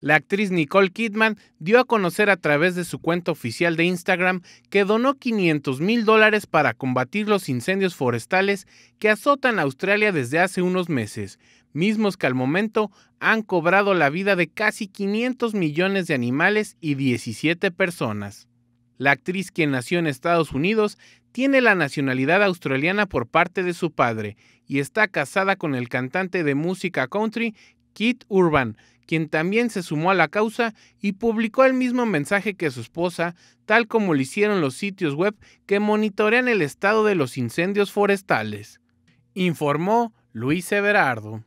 La actriz Nicole Kidman dio a conocer a través de su cuenta oficial de Instagram que donó 500 mil dólares para combatir los incendios forestales que azotan Australia desde hace unos meses, mismos que al momento han cobrado la vida de casi 500 millones de animales y 17 personas. La actriz, quien nació en Estados Unidos, tiene la nacionalidad australiana por parte de su padre y está casada con el cantante de música country Kit Urban, quien también se sumó a la causa y publicó el mismo mensaje que su esposa, tal como lo hicieron los sitios web que monitorean el estado de los incendios forestales. Informó Luis Everardo.